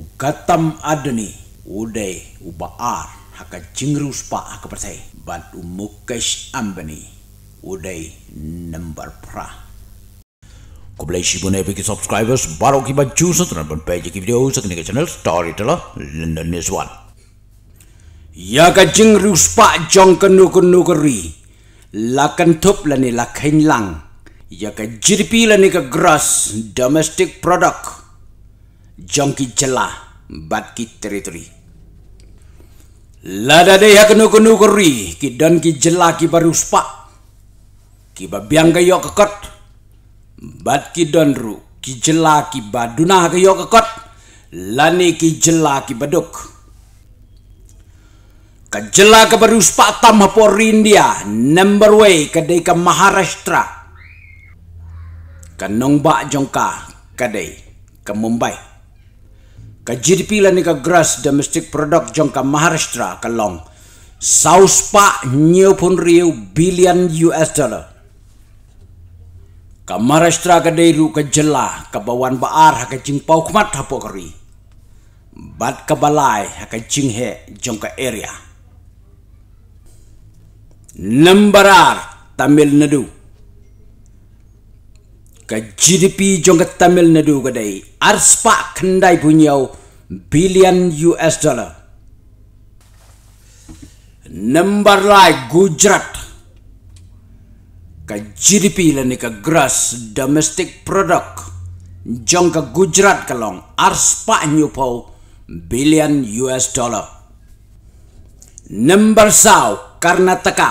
Ugatam adani Udai uba'ar Haka jingrus pa haka percaya Bat umukesh ambani Udai nambar pra Kubelai shibu nebe ki subscribers Baro ki ba juusa Tuna pan page ki video Sa kini ke channel story tala Linda Niswan Ya ka jingrus pa Jong kenuker nukeri Lakan top lani lakain lang Ya kan lah ke GDP lani ke gross domestic product jongki jelah batki teritori. Lada deh ya kenu kenu kuri ki dan ki jelah ki baru spak. Ki babiang kayo kekot. Bat ki donru ki jelah ki baduna kayo kekot. Lani ki jelah ki baduk. Ka jelah ka baru spak tam hapor India. Number way kadai ka Maharashtra. Ka nongbak jongka kadai ke Mumbai ke GDP lah ni ke gross domestic product jangka Maharashtra ke long saus pak nyew pun riu billion US dollar ke Maharashtra ke deru ke jelah ke bawan baar ha ke jimpau kumat hapo keri bat ke balai ha ke jinghe jangka area nembarar Tamil Nadu ke GDP jangka Tamil Nadu ke day arspak kendai punyau billion US dollar. Number lai Gujarat ka GDP la ni ka gross domestic product jong ka Gujarat ka long arspa nyu po billion US dollar. Number sau Karnataka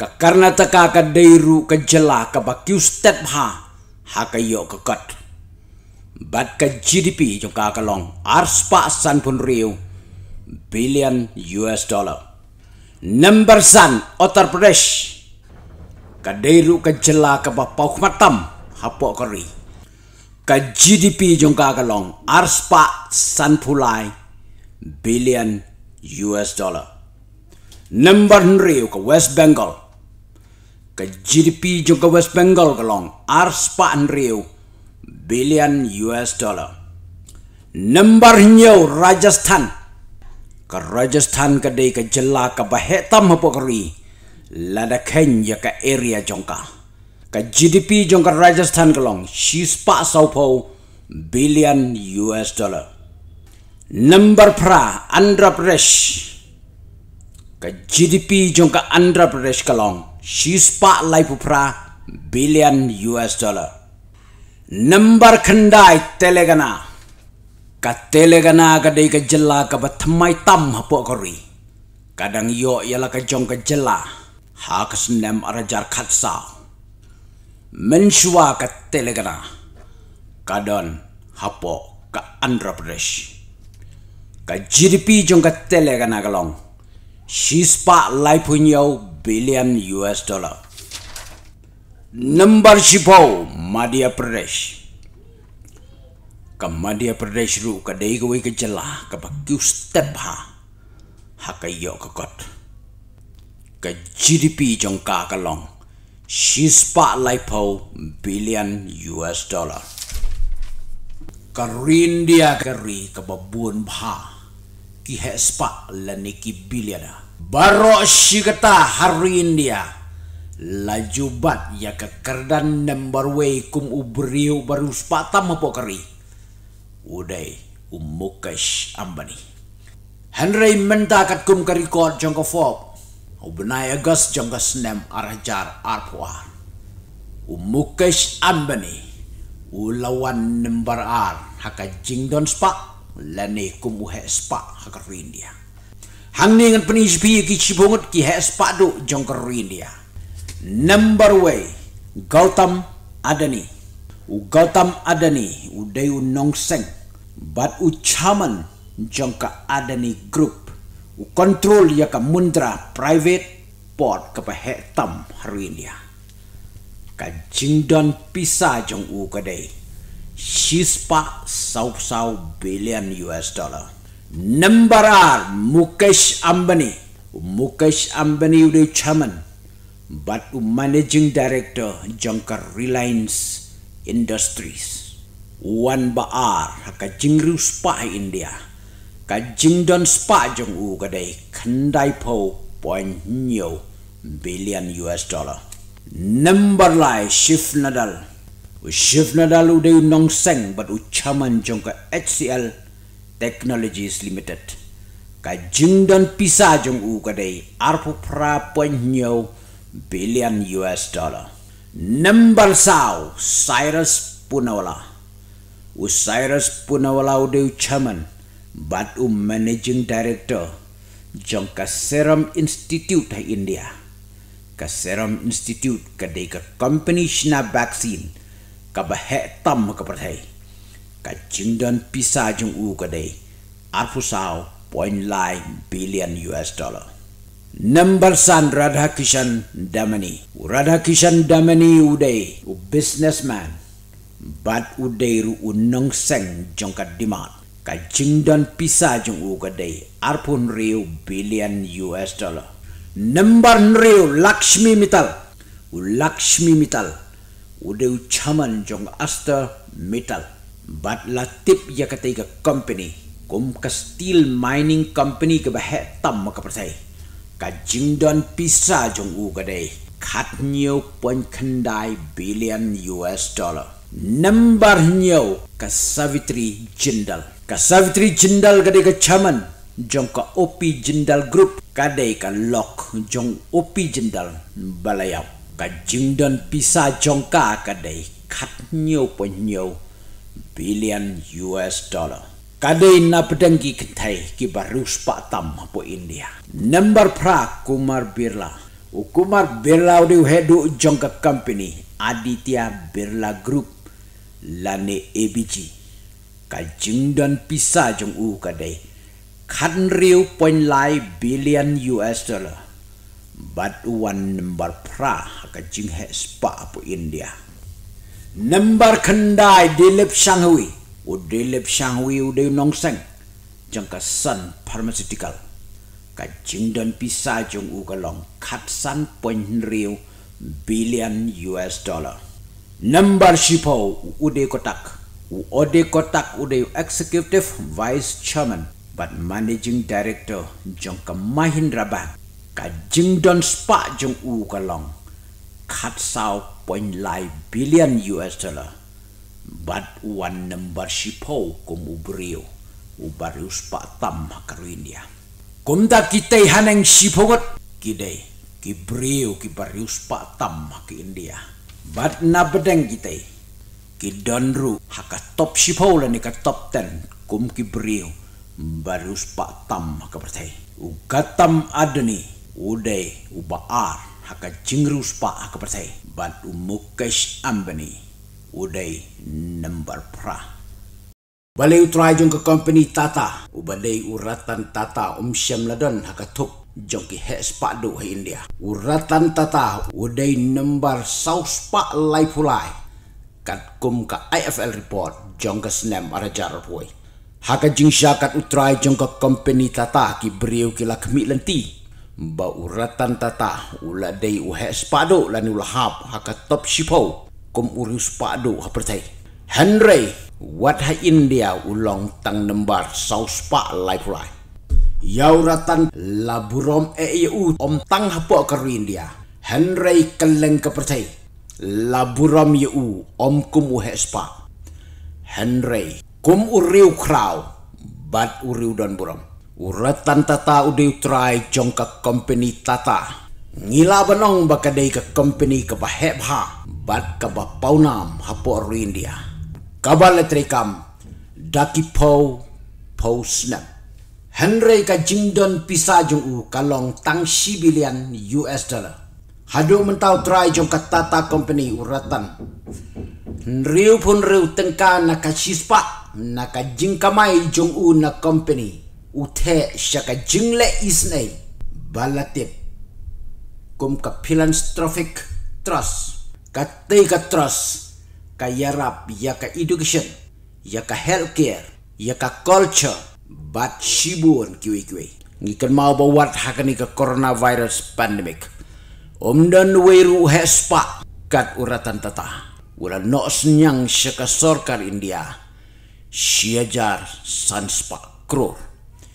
ka Karnataka ka dairu ka jela ka ba state ha ha ka yo ka kat bat ka GDP chong ka kalong arspa san pun riu billion US dollar number san Uttar Pradesh ka deiru ka jela ka ba pauk matam hapo kari ka GDP chong ka kalong arspa san pulai billion US dollar number riu ka West Bengal ka GDP chong ka West Bengal kalong arspa riu billion US dollar. Nombor nyau Rajasthan. Ke Rajasthan ke dek jela ke bahetam hapokri. Lada kenya ke area jongka. Ke GDP jongka Rajasthan ke long. Shispa saupo billion US dollar. Nombor pra Andhra Pradesh. Ke GDP jongka Andhra Pradesh ke long. Shispa laipu pra billion US dollar. Number खंडा तेलगना का तेलगना का दे का जला का बत्तमाई तम हपो करी कदंग यो यला का जों का जला हाक सुनेम अरजार खत्सा मंशुआ का तेलगना कदन हपो का अंध्र प्रदेश का जीडीपी जों का तेलगना का लॉन्ग शीस पा लाइफ हुई यो बिलियन यूएस डॉलर नंबर शिपाओ Madhya Pradesh ka Madhya Pradesh ru ka dei ko ke jala ka ba kyu step ha ha ka yo ka kot ka GDP jong ka ka long she spa lipo billion US dollar ka rin dia ka ri ka ba bun ha ki he spa la ni ki billion baro shi kata ha rin dia lajubat ya ke kerdan nombor wei kum ubriu baru sepatam apa keri udai umukes ambani Henry menta kat kum keri kor jangka fob ubenai agas jangka senem arajar arpua umukes ambani ulawan nombor ar haka jingdon spa lani kum uhe spa haka rindia hangni ngan penisipi ki cipungut ki hespa du jangka rindia Number way, Gautam Adani. U Gautam Adani, u dayu nongseng, bat u chaman jangka Adani Group. U control ya ka mundra private port ke pehetam hari ini. Ka jingdon pisa jong u kadai. Shispa sau sau billion US dollar. Number R, Mukesh Ambani. Mukesh Ambani udah chaman batu managing director jangkar Reliance Industries. Wan Baar haka jingriu spa India. Ka jing don spa jong u kadai kandai po point nyo billion US dollar. Number lai Shif Nadal. U Shif Nadal u dey nong seng bat u chaman jong ka HCL Technologies Limited. Ka jing don pisa jong u kadai arpo pra point nyo billion US dollar billion US dollar. Nembal sao Cyrus Punawala. U Cyrus Punawala u dew chairman but u managing director Jongka Serum Institute India. Ka Serum Institute ka dey ka company shina vaccine ka bahek tam ka perthai. Ka jingdan pisa jung u ka dey arfusaw 0.9 billion US dollar. Number son Radhakishan Damani. Radhakishan Damani uday u businessman but uday ru u nongseng jongkat dimat. Kajing dan pisa jong u gaday arpun riu billion US dollar. Number riu Lakshmi Mittal. U Lakshmi Mittal uday u chaman jong Aster Mittal. But la tip ya kata company kum ka steel mining company ke bahay tam makapertay. กับจิมดอนพิซซาจงอูก็ได้คัดเงี้ยวปนคันได้บิลเลียนยูเอสดอลลาร์นัมเบอร์เงี้ยวกับซาวิตรีจินดัลกับซาวิตรีจินดัลก็ได้กับชามันจงกับโอปีจินดัลกรุ๊ปก็ได้กับล็อกจงโอปีจินดัลบาลายาวกับจิมดอนพิซซาจงก้าก็ได้คัดเงี้ยวปนเงี้ยวบิลเลียนยูเอสดอลลาร์ kadai na pedangi kentai ki barus pak tam po India. Number pra Kumar Birla. U Kumar Birla di hedu jongka company Aditya Birla Group lani ABG. Kajing dan pisa jong u kadai. Kan riu poin lai billion US dollar. Bat uan number pra kajing hek spa po India. Number kendai dilip sanghui. u de lep sang wi u de nong seng chang ka san pharmaceutical ka jing don pisa jong u ka long khat san point riu billion US dollar number shipo u de kotak u ode kotak u de executive vice chairman but managing director jong ka mahindra bank ka jing don spa jong u ka long khat sao point lai billion US dollar bat uan nembar sipau kum ubrio ubari uspa tam makaruin dia kum da kita haneng sipogot kidai kibrio kibari uspa tam makin india bat na bedeng kita kidonru haka top sipau lani ka top ten kum kibrio bari uspa tam makapertai ugatam adani udai ubaar haka jingru uspa makapertai bat umukes ambani uday number pra. Balay utray jong ka company tata, ubalay uratan tata umsyam ladon hakatup jong ki hes padu ha India. Uratan tata uday number saus pa lay pulay. Katkum ka IFL report jong ka snem arajar puy. Haka jing siya kat utray jong ka company tata ki brio kila kamilanti. Ba uratan tata uladay uhes padu lanulahap haka top shipaw kom urus padu ha percai Henry wat ha India ulong tang nembar saus pa life lai yauratan laburom EU om tang hapo ke India Henry keleng ke percai laburom EU om kum u spa Henry kum uriu krau bat uriu don burom uratan tata udi try jong ke company tata ngila benong bakadei ke company ke bahebha bat kaba paunam hapo aru India. Kaba letrikam daki pau pau snap. Henry ka jingdon pisa jung u kalong tang si bilian US dollar. Hadu mentau try jung ka tata company uratan. Riu pun riu tengka na ka shispa na ka jingkamai jung u na company. Uthe syaka jingle isnei balatip kum ka philanthropic trust Katay ka trust, kayarap ya ka education, ya ka healthcare, ya ka culture, bat shibuan kiwi kiwi. Ngikan mau bawat hakani ka coronavirus pandemic. Om dan weiru hespa kat uratan tata. Wala no senyang siya ka sorkar India. Siajar sanspa kru.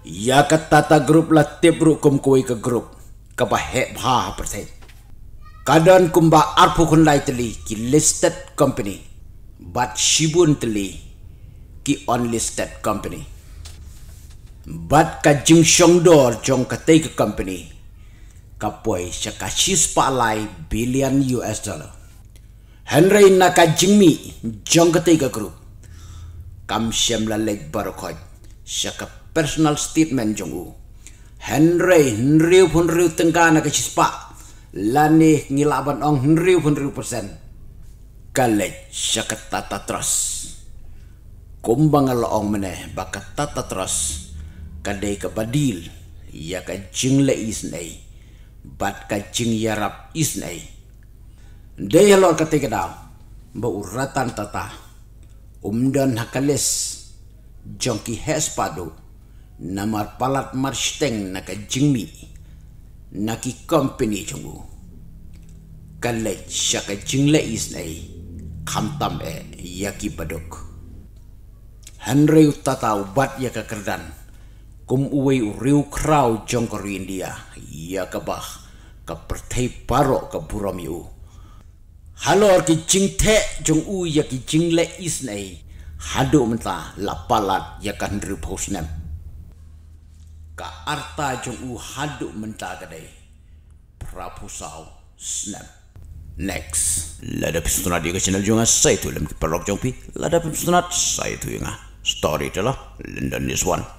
Ya ka tata group la tipru kum kuwi ka group. Kapa hebha pertanyaan. Kadon kumba arpu kun lightly ki listed company but shibun tli ki unlisted company but ka jing shong dor jong ka te ka company ka poi sha ka shis pa lai billion us dollar henry na ka jing mi jong ka te ka group kam shem la leg bar kho sha ka personal statement jong u henry hnriu hnriu tengka na ka shis pa lani ngilaban ong hundriu hundriu persen kalej syakat tata terus kumbang ala ong mene bakat tata terus kadai kebadil ya ka jing le isnei bat ka jing yarap isnei dei lor ketika dau ba uratan tata umdan hakales jongki hespado namar palat marsteng na ka jingmi mi na ki company chungu kalle shaka jingle is nei khamtam e yaki badok henry utata ubat ya ka kerdan kum uwe riu krau jongkor india ya ka bah ka pertai paro ka buram yu halo ki jingthe jong u yaki jingle is nei hadu menta lapalat ya kan riu posnam ka arta jong u hadu menta kadai prapusau snap next lada pisunat di channel jong ah? saya tu lem ki perok jong pi lada pisunat saya tu yang storyteller london lah, this one